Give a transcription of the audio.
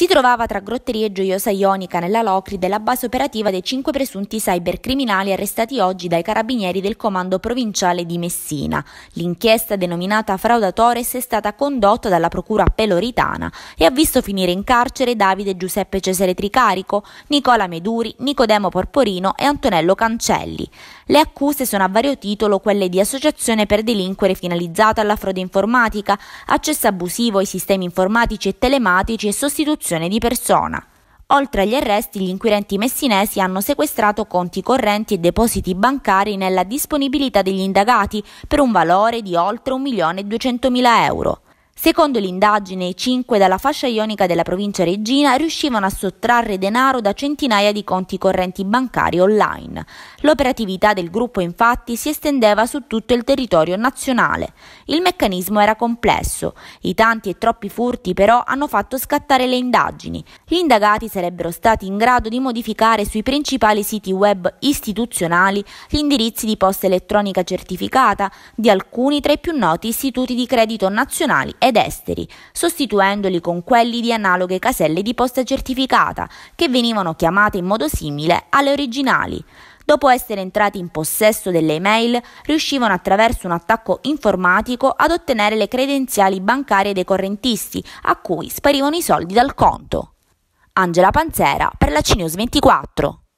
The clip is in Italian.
Si trovava tra Grotterie e Gioiosa Ionica nella Locride la base operativa dei cinque presunti cybercriminali arrestati oggi dai carabinieri del comando provinciale di Messina. L'inchiesta denominata Fraudatores è stata condotta dalla procura peloritana e ha visto finire in carcere Davide Giuseppe Cesare Tricarico, Nicola Meduri, Nicodemo Porporino e Antonello Cancelli. Le accuse sono a vario titolo quelle di associazione per delinquere finalizzata alla frode informatica, accesso abusivo ai sistemi informatici e telematici e sostituzione di persona. Oltre agli arresti, gli inquirenti messinesi hanno sequestrato conti correnti e depositi bancari nella disponibilità degli indagati per un valore di oltre 1.200.000 euro. Secondo l'indagine, i cinque dalla fascia ionica della provincia Regina riuscivano a sottrarre denaro da centinaia di conti correnti bancari online. L'operatività del gruppo infatti si estendeva su tutto il territorio nazionale. Il meccanismo era complesso. I tanti e troppi furti però hanno fatto scattare le indagini. Gli indagati sarebbero stati in grado di modificare sui principali siti web istituzionali gli indirizzi di posta elettronica certificata di alcuni tra i più noti istituti di credito nazionali e ed esteri, sostituendoli con quelli di analoghe caselle di posta certificata, che venivano chiamate in modo simile alle originali. Dopo essere entrati in possesso delle email, riuscivano attraverso un attacco informatico ad ottenere le credenziali bancarie dei correntisti, a cui sparivano i soldi dal conto. Angela Panzera per la CNews 24.